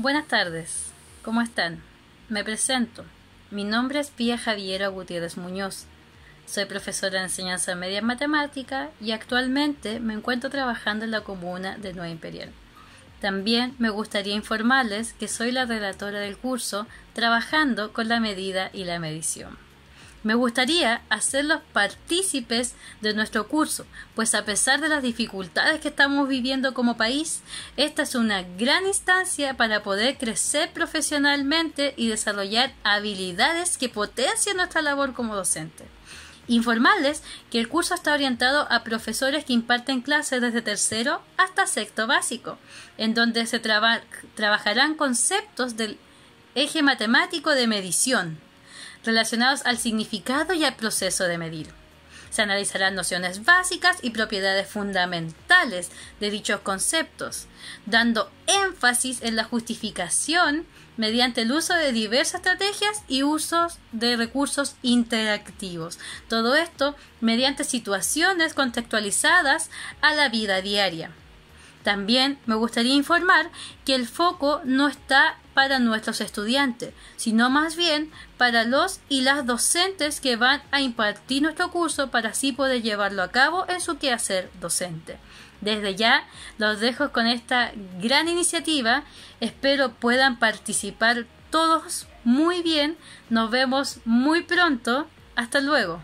Buenas tardes, ¿cómo están? Me presento. Mi nombre es Pía Javiera Gutiérrez Muñoz. Soy profesora de enseñanza media matemática y actualmente me encuentro trabajando en la comuna de Nueva Imperial. También me gustaría informarles que soy la relatora del curso trabajando con la medida y la medición. Me gustaría hacerlos partícipes de nuestro curso, pues a pesar de las dificultades que estamos viviendo como país, esta es una gran instancia para poder crecer profesionalmente y desarrollar habilidades que potencien nuestra labor como docente. Informarles que el curso está orientado a profesores que imparten clases desde tercero hasta sexto básico, en donde se trabajarán conceptos del eje matemático de medición relacionados al significado y al proceso de medir. Se analizarán nociones básicas y propiedades fundamentales de dichos conceptos, dando énfasis en la justificación mediante el uso de diversas estrategias y usos de recursos interactivos. Todo esto mediante situaciones contextualizadas a la vida diaria. También me gustaría informar que el foco no está para nuestros estudiantes, sino más bien para los y las docentes que van a impartir nuestro curso para así poder llevarlo a cabo en su quehacer docente. Desde ya los dejo con esta gran iniciativa, espero puedan participar todos muy bien, nos vemos muy pronto, hasta luego.